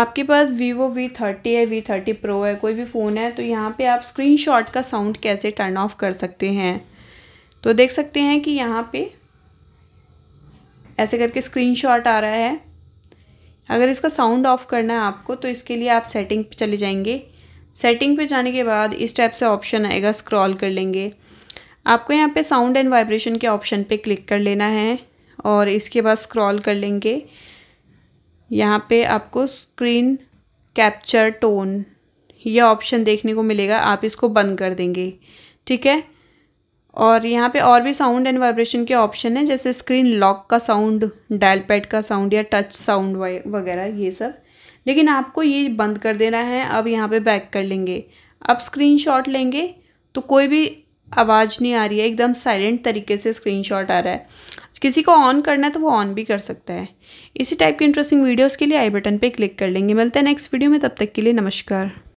आपके पास Vivo V thirty है वी थर्टी प्रो है कोई भी फ़ोन है तो यहाँ पे आप स्क्रीनशॉट का साउंड कैसे टर्न ऑफ कर सकते हैं तो देख सकते हैं कि यहाँ पे ऐसे करके स्क्रीनशॉट आ रहा है अगर इसका साउंड ऑफ़ करना है आपको तो इसके लिए आप सेटिंग पे चले जाएंगे सेटिंग पे जाने के बाद इस टाइप से ऑप्शन आएगा स्क्रॉल कर लेंगे आपको यहाँ पे साउंड एंड वाइब्रेशन के ऑप्शन पे क्लिक कर लेना है और इसके बाद स्क्रॉल कर लेंगे यहाँ पे आपको स्क्रीन कैप्चर टोन ये ऑप्शन देखने को मिलेगा आप इसको बंद कर देंगे ठीक है और यहाँ पे और भी साउंड एंड वाइब्रेशन के ऑप्शन हैं जैसे स्क्रीन लॉक का साउंड डायल पैड का साउंड या टच साउंड वगैरह ये सब लेकिन आपको ये बंद कर देना है अब यहाँ पे बैक कर लेंगे अब शॉट लेंगे तो कोई भी आवाज़ नहीं आ रही है एकदम साइलेंट तरीके से स्क्रीनशॉट आ रहा है किसी को ऑन करना है तो वो ऑन भी कर सकता है इसी टाइप की इंटरेस्टिंग वीडियोज़ के लिए आई बटन पर क्लिक कर लेंगे मिलते हैं नेक्स्ट वीडियो में तब तक के लिए नमस्कार